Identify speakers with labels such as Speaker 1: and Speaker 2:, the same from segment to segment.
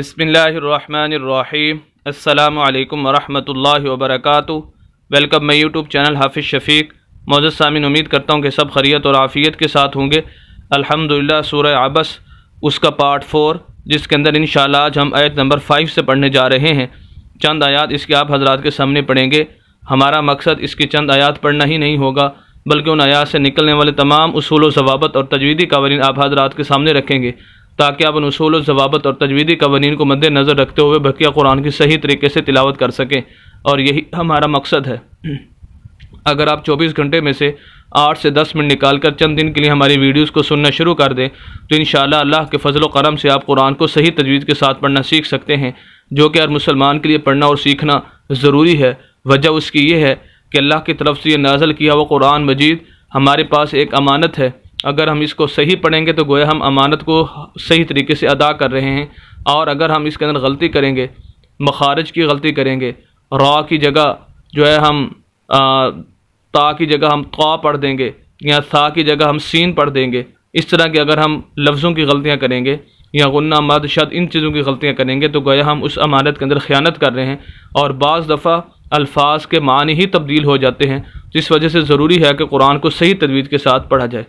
Speaker 1: बसमीम् अल्लाम वरहमल वबरक welcome my YouTube channel Hafiz Shafiq मौजूद सामिन उम्मीद करता हूँ कि सब खरीत और आफ़ियत के साथ होंगे अल्हम्दुलिल्लाह सूरह आबस उसका पार्ट फोर जिसके अंदर इन आज हम आयत नंबर फाइव से पढ़ने जा रहे हैं चंद आयात इसके आप हजरात के सामने पढ़ेंगे हमारा मकसद इसके चंद आयात पढ़ना ही नहीं होगा बल्कि उन आयात से निकलने वाले तमाम असूल व और तजवीदी कावरीन आप हजरात के सामने रखेंगे ताकि आप उन असूल जवाबत और तजवीदी कवानीन को मद्देनज़र रखते हुए बकिया कुरान की सही तरीके से तिलावत कर सकें और यही हमारा मकसद है अगर आप 24 घंटे में से 8 से 10 मिनट निकाल कर चंद दिन के लिए हमारी वीडियोस को सुनना शुरू कर दें तो इन अल्लाह के फजल करम से आप कुरान को सही तजवीज़ के साथ पढ़ना सीख सकते हैं जो कि हर मुसलमान के लिए पढ़ना और सीखना ज़रूरी है वजह उसकी यह है कि अल्लाह की तरफ से यह नाजल किया हुआ कुरान मजीद हमारे पास एक अमानत है अगर हम इसको सही पढ़ेंगे तो गोया हम अमानत को सही तरीके से अदा कर रहे हैं और अगर हम इसके अंदर गलती करेंगे मखारज की गलती करेंगे रॉ की जगह जो है हम आ, ता की जगह हम ख्वा पढ़ देंगे या सा की जगह हम सीन पढ़ देंगे इस तरह की अगर हम लफ्ज़ों की गलतियाँ करेंगे या गुन्ना मद शद इन चीज़ों की गलतियाँ करेंगे तो गोया हम उस अमानत के अंदर ख़यानत कर रहे हैं और बज़ दफ़ा अल्फाज के मान ही तब्दील हो जाते हैं जिस वजह से ज़रूरी है कि कुरान को सही तदवीज़ के साथ पढ़ा जाए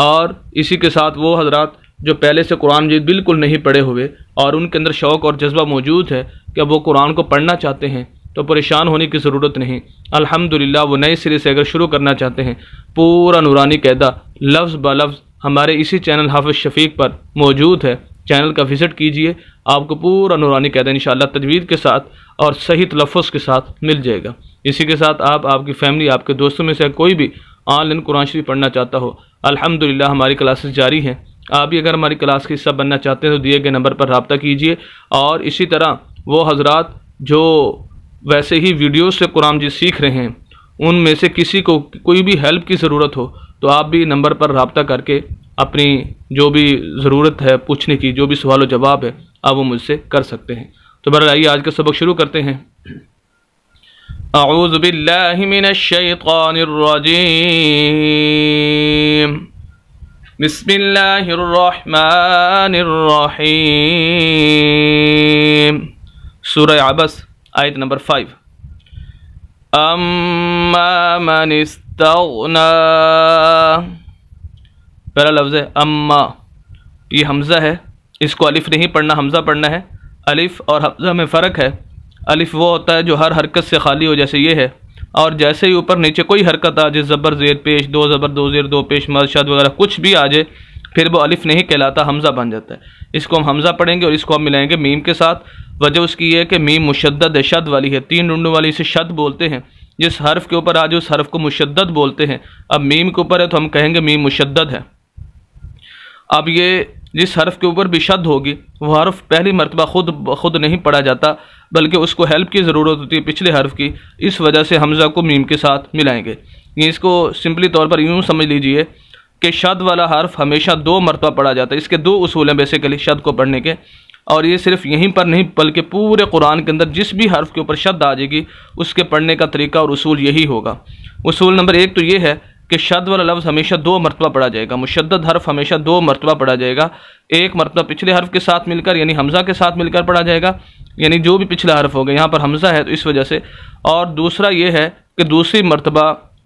Speaker 1: और इसी के साथ वो हजरत जो पहले से कुरान जी बिल्कुल नहीं पढ़े हुए और उनके अंदर शौक़ और जज्बा मौजूद है कि वो कुरान को पढ़ना चाहते हैं तो परेशान होने की ज़रूरत नहीं अल्हम्दुलिल्लाह वो नए सिरे से अगर शुरू करना चाहते हैं पूरा नूरानी कैदा लफ्ज़ ब लफ्ज़ हमारे इसी चैनल हाफिज़ शफीक पर मौजूद है चैनल का विज़िट कीजिए आपको पूरा नूरानी कैदा इन तजवीद के साथ और सही तलफ़ के साथ मिल जाएगा इसी के साथ आप आपकी फ़ैमिली आपके दोस्तों में से कोई भी ऑनलाइन कुरान शरीफ पढ़ना चाहता हो अल्हम्दुलिल्लाह हमारी क्लासेस जारी हैं आप भी अगर हमारी क्लास का हिस्सा बनना चाहते हैं तो दिए गए नंबर पर रबता कीजिए और इसी तरह वो हजरात जो वैसे ही वीडियो से कुरान जी सीख रहे हैं उनमें से किसी को कोई भी हेल्प की ज़रूरत हो तो आप भी नंबर पर रबता करके अपनी जो भी ज़रूरत है पूछने की जो भी सवाल जवाब है आप वो मुझसे कर सकते हैं तो बर आइए आज का सबक शुरू करते हैं أعوذ بالله من الشيطان الرجيم بسم الله الرحمن الرحيم سورة عبس آية نمبر 5 أما من استغنى پہلا لفظ ہے اما یہ حمزہ ہے اس کو अलिफ نہیں پڑھنا حمزہ پڑھنا ہے अलिफ اور حمزہ میں فرق ہے अलिफ वो होता है जो हर हरकत से खाली हो जैसे ये है और जैसे ही ऊपर नीचे कोई हरकत आ जाए ज़बर जेर पेश दो ज़बर दो जेर दो पेश मर्शद वगैरह कुछ भी आ जाए फिर वो अलिफ नहीं कहलाता हमज़ा बन जाता है इसको हम हमज़ा पढ़ेंगे और इसको हम मिलाएंगे मीम के साथ वजह उसकी ये है कि मीम मुशद शद वाली है तीन रुंडों वाली इसे शद बोलते हैं जिस हर्फ के ऊपर आज उस हर्फ को मुशद बोलते हैं अब मीम के ऊपर है तो हम कहेंगे मीम मुशद है अब ये जिस हर्फ के ऊपर भी शद होगी वह हर्फ पहली मरतबा खुद खुद नहीं पढ़ा जाता बल्कि उसको हेल्प की ज़रूरत होती है पिछले हर्फ की इस वजह से हमज़ा को मीम के साथ मिलाएंगे ये इसको सिंपली तौर पर यूँ समझ लीजिए कि शद वाला हर्फ हमेशा दो मरतबा पढ़ा जाता है इसके दो असूल हैं बेसिकली शद को पढ़ने के और ये सिर्फ यहीं पर नहीं बल्कि पूरे कुरान के अंदर जिस भी हर्फ के ऊपर शब्द आ जाएगी उसके पढ़ने का तरीका और उसूल यही होगा उसूल नंबर एक तो ये है कि शद वाला लफ्ज़ हमेशा दो मरतबा पढ़ा जाएगा मुशद हरफ हमेशा दो मरतबा पढ़ा जाएगा एक मरतबा पिछले हरफ के साथ मिलकर यानी हमज़ा के साथ मिलकर पढ़ा जाएगा यानी जो भी पिछला हरफ होगा यहाँ पर हमज़ा है तो इस वजह से और दूसरा ये है कि दूसरी मरतबा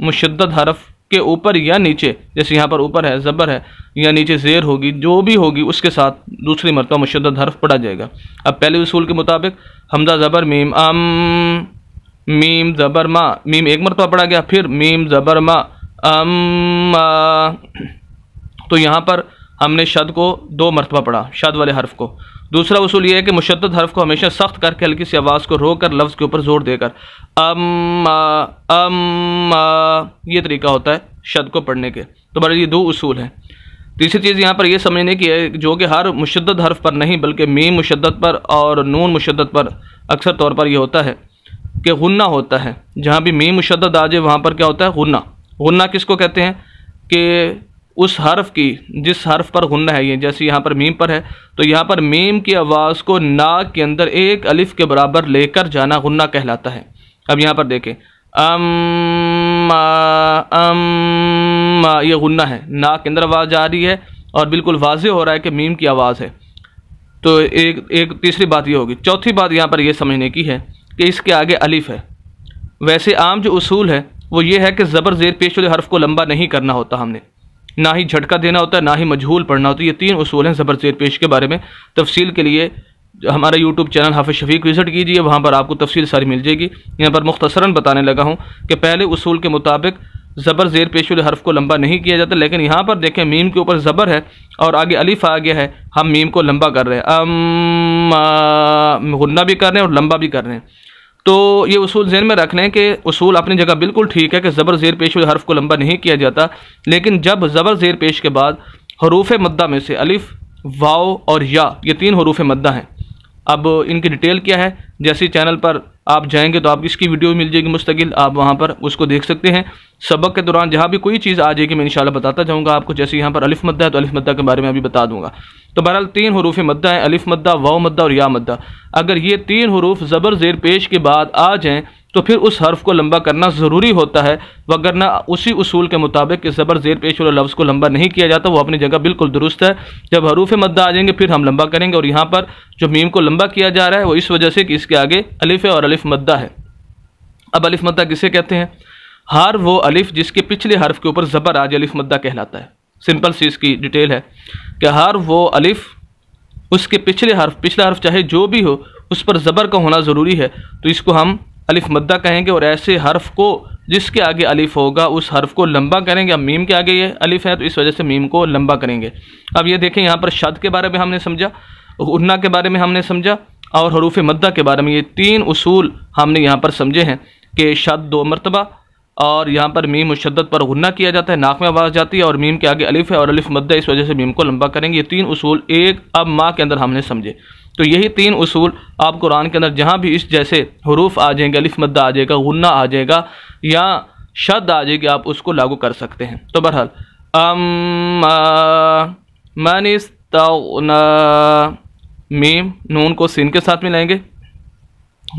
Speaker 1: मुशद हरफ के ऊपर या नीचे जैसे यहाँ पर ऊपर है ज़बर है या नीचे जेर होगी जो भी होगी उसके साथ दूसरी मरतबा मुशद हरफ पढ़ा जाएगा अब पहले उसूल के मुताबिक हमजा ज़बर मीम अम मीम ज़बर मा मीम एक मरतबा पढ़ा गया फिर मीम ज़बर मा अम तो यहाँ पर हमने शद को दो मरतबा पढ़ा शद वाले हर्फ को दूसरा उसूल यह है कि मुशद हर्फ को हमेशा सख्त करके हल्की सी आवाज़ को रोक कर लफ्ज़ के ऊपर जोर देकर अम अम ये तरीका होता है शद को पढ़ने के तो बड़े ये दो उसूल हैं तीसरी चीज़ यहाँ पर यह समझने की है जो कि हर मुशद हर्फ पर नहीं बल्कि मीम मुशद पर और नून मुशद पर अक्सर तौर पर यह होता है कि गुन्ना होता है जहाँ भी मीम मुशद आ जाए वहाँ पर क्या होता है गुन्ना गुन्ना किसको कहते हैं कि उस हर्फ की जिस हर्फ पर गुन्ना है ये जैसे यहाँ पर मीम पर है तो यहाँ पर मीम की आवाज़ को नाक के अंदर एक अलिफ के बराबर लेकर जाना गुन्ना कहलाता है अब यहाँ पर देखें अम अम ये गुन्ना है नाक के अंदर आवाज़ आ रही है और बिल्कुल वाजे हो रहा है कि मीम की आवाज़ है तो एक एक तीसरी बात ये होगी चौथी बात यहाँ पर यह समझने की है कि इसके आगे अलिफ है वैसे आम जो उसूल है वो ये है कि ज़बर जेर पेश वाले हर्फ को लंबा नहीं करना होता हमने ना ही झटका देना होता है ना ही मजहूल पढ़ना होता है ये तीन उसूल हैं ज़बर जेर पेश के बारे में तफसील के लिए हमारा YouTube channel Hafiz Shafiq visit कीजिए वहाँ पर आपको तफसील सारी मिल जाएगी यहाँ पर मुख्तसरा बताने लगा हूँ कि पहले उसूल के मुताबिक ज़बर जेर पेश वाले हर्फ को लंबा नहीं किया जाता लेकिन यहाँ पर देखें मीम के ऊपर ज़बर है और आगे अलिफ आ गया है हम मीम को लंबा कर रहे हैं अम गुन्ना भी कर रहे हैं और लंबा भी कर रहे हैं तो ये उसूल जहन में रख लें कि उसूल अपनी जगह बिल्कुल ठीक है कि ज़बर ज़ेर पेश हुए हर्फ को लंबा नहीं किया जाता लेकिन जब ज़बर ज़ेर पेश के बाद हरूफ मद्दा में से अलिफ वाओ और या ये तीन हरूफ मद्दा हैं अब इनकी डिटेल क्या है जैसे चैनल पर आप जाएंगे तो आप इसकी वीडियो मिल जाएगी मुस्तकिल आप वहाँ पर उसको देख सकते हैं सबक के दौरान जहाँ भी कोई चीज़ आ जाएगी मैं इंशाल्लाह बताता जाऊँगा आपको जैसे यहाँ पर अलिफ मद्दा है तो अलिफ मद्दा के बारे में अभी बता दूंगा तो बहरहाल तीन हरूफ मद्दा है अलिफ मद्दा वाव मद्दा और या मद्दा अगर ये तीन हरूफ ज़बर जेर पेश के बाद आ जाएँ तो फिर उस हर्फ को लंबा करना ज़रूरी होता है वगरना उसी उसूल के मुताबिक कि ज़बर ज़ेर पेश वाले लफ्ज़ को लंबा नहीं किया जाता वो अपनी जगह बिल्कुल दुरुस्त है जब हरूफ मद्दा आ जाएंगे फिर हम लंबा करेंगे और यहाँ पर जो मीम को लंबा किया जा रहा है वो इस वजह से कि इसके आगे अलिफ है और अलिफ मद्दा है अब अलिफ मद्दा किसे कहते हैं हार वो अलिफ जिसके पिछले हर्फ के ऊपर ज़बर आज अलिफ मद्दा कहलाता है सिंपल सी इसकी डिटेल है कि हार वो अलिफ उसके पिछले हर्फ पिछला हर्फ चाहे जो भी हो उस पर ज़बर का होना ज़रूरी है तो इसको हम अलिफ मद्दा कहेंगे और ऐसे हर्फ को जिसके आगे अलिफ होगा उस हर्फ को लंबा करेंगे अब मीम के आगे ये अलिफ है तो इस वजह से मीम को लंबा करेंगे अब ये देखें यहाँ पर शद के बारे में हमने समझा उन्ना के बारे में हमने समझा और हरूफ मद्दा के बारे में ये तीन उसूल हमने यहाँ पर समझे हैं कि शद दो मरतबा और यहाँ पर मीम मुशद पर गुन्ना किया जाता है नाक में आवाज़ जाती है और मीम के आगे अलिफ है और अलिफ मद्दा इस वजह से मीम को लंबा करेंगे ये तीन उसूल एक अब माँ के अंदर हमने समझे तो यही तीन असूल आप कुरान के अंदर जहाँ भी इस जैसे हरूफ आ जाएंगे अलिफ मद्दा आ जाएगा गुन्ना आ जाएगा या शद आ जाएगी आप उसको लागू कर सकते हैं तो बहरहाल मीम नून को सिन के साथ मिलाएंगे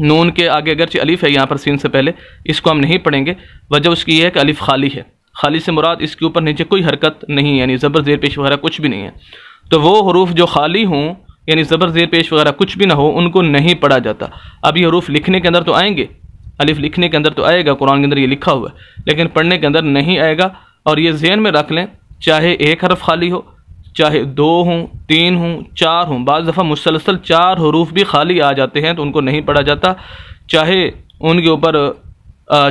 Speaker 1: नून के आगे अगर अगरचे अलिफ है यहाँ पर सीन से पहले इसको हम नहीं पढ़ेंगे वजह उसकी यह है कि अलिफ खाली है खाली से मुराद इसके ऊपर नीचे कोई हरकत नहीं है यानी ज़बर जेर पेश वगैरह कुछ भी नहीं है तो वो हरूफ जो खाली हों यानी ज़बर ज़ेर पेश वगैरह कुछ भी ना हो उनको नहीं पढ़ा जाता अब ये हरूफ लिखने के अंदर तो आएंगे अलिफ लिखने के अंदर तो आएगा कुरान के अंदर ये लिखा हुआ है लेकिन पढ़ने के अंदर नहीं आएगा और ये जहन में रख लें चाहे एक हरफ खाली हो चाहे दो हों तीन हों चार हों बज़ दफ़ा मुसलसल चार हरूफ भी खाली आ जाते हैं तो उनको नहीं पढ़ा जाता चाहे उनके ऊपर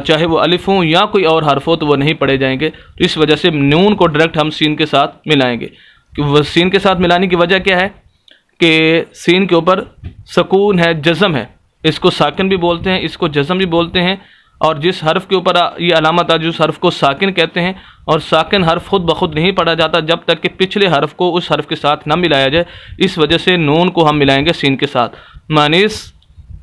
Speaker 1: चाहे वो अलिफ हों या कोई और हरफ हो तो वो नहीं पढ़े जाएंगे तो इस वजह से नून को डायरेक्ट हम सीन के साथ मिलाएंगे कि सीन के साथ मिलाने की वजह क्या है कि सीन के ऊपर सकून है जज़म है इसको साकिन भी बोलते हैं इसको जज़म भी बोलते हैं और जिस हर्फ के ऊपर ये अलामत आज उस हर्फ को साकिन कहते हैं और साकिन हर्फ खुद ब खुद नहीं पढ़ा जाता जब तक कि पिछले हर्फ को उस हर्फ के साथ ना मिलाया जाए इस वजह से नून को हम मिलाएंगे सीन के साथ मानिस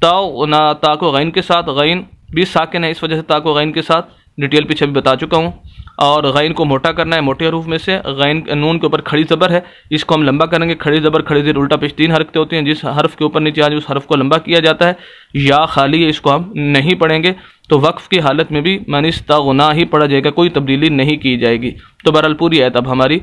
Speaker 1: ताओ ना ताको गैन के साथ गैन भी साकिन है इस वजह से ताको गैन के साथ डिटेल पीछे भी बता चुका हूँ और गैन को मोटा करना है मोटे हरूफ में से गैन नून के ऊपर खड़ी ज़बर है इसको हम लंबा करेंगे खड़ी ज़बर खड़ी ज़िर उल्टा पेश तीन हरकतें होती हैं जिस हर्फ के ऊपर नीचे आज उस हर्फ को लंबा किया जाता है या खाली है इसको हम नहीं पढ़ेंगे तो वक्फ़ की हालत में भी मनीष तागुना ही पढ़ा जाएगा कोई तब्दीली नहीं की जाएगी तो बहरहाल पूरी आयत अब हमारी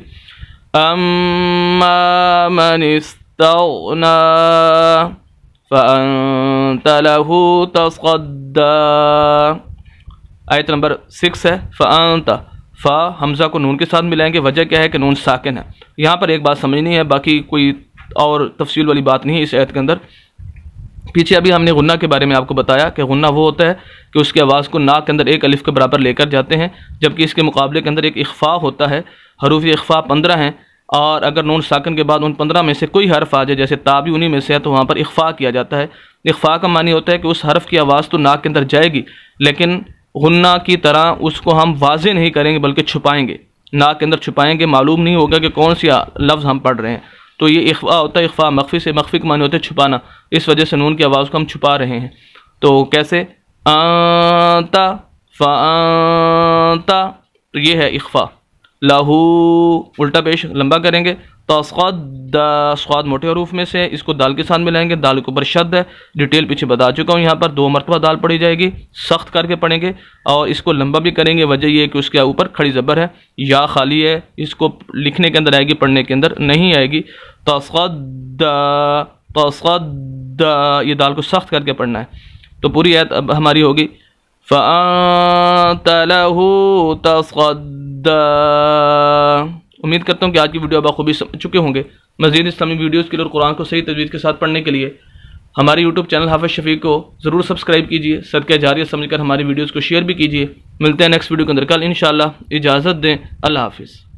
Speaker 1: आयत नंबर सिक्स है फ़अंत फ़ा हमज़ा को नून के साथ मिलाएंगे वजह क्या है कि नून साकिन है यहाँ पर एक बात समझनी है बाकी कोई और तफसील वाली बात नहीं इस ऐत के अंदर पीछे अभी हमने गुन्ना के बारे में आपको बताया कि गुन्ना वो होता है कि उसकी आवाज़ को नाक के अंदर एक अलिफ के बराबर लेकर जाते हैं जबकि इसके मुकाबले के अंदर एक इख्फा होता है हरूफ इख्फा पंद्रह हैं और अगर नून साकन के बाद उन पंद्रह में से कोई हर्फ आ जाए जैसे ताबी उन्हीं में से है तो वहाँ पर इख्फा किया जाता है इख्फा का मानी होता है कि उस हरफ़ की आवाज़ तो नाक के अंदर जाएगी लेकिन गन्ना की तरह उसको हम वाजे नहीं करेंगे बल्कि छुपाएंगे नाक के अंदर छुपाएंगे मालूम नहीं होगा कि कौन सा लफ्ज़ हम पढ़ रहे हैं तो ये इखवा होता है इखवा मख्फी से मखफ़ी के माने होते हैं छुपाना इस वजह से नून की आवाज़ को हम छुपा रहे हैं तो कैसे आता फाता तो ये है इखफा लाहू उल्टा पेश लंबा करेंगे तो असवाद दशवाद मोटे हरूफ में से इसको दाल के साथ मिलाएंगे दाल के ऊपर शद है डिटेल पीछे बता चुका हूँ यहाँ पर दो मरतबा दाल पड़ी जाएगी सख्त करके पड़ेंगे और इसको लंबा भी करेंगे वजह यह कि उसके ऊपर खड़ी ज़बर है या खाली है इसको लिखने के अंदर आएगी पढ़ने के अंदर नहीं आएगी तो असवाद ये दाल को सख्त करके पढ़ना है तो पूरी आयत अब हमारी होगी तलहू तस्द उम्मीद करता हूँ कि आज की वीडियो आप बखूबी समझ चुके होंगे मजीद इस्लामी वीडियोज़ के लिए और कुरान को सही तजवीज़ के साथ पढ़ने के लिए हमारे यूट्यूब चैनल हाफिज़ शफी को ज़रूर सब्सक्राइब कीजिए सदक़ जारी समझ कर हमारी वीडियोज़ को शेयर भी कीजिए मिलते हैं नेक्स्ट वीडियो के अंदर कल इन इजाज़त दें अल्लाह हाफिज़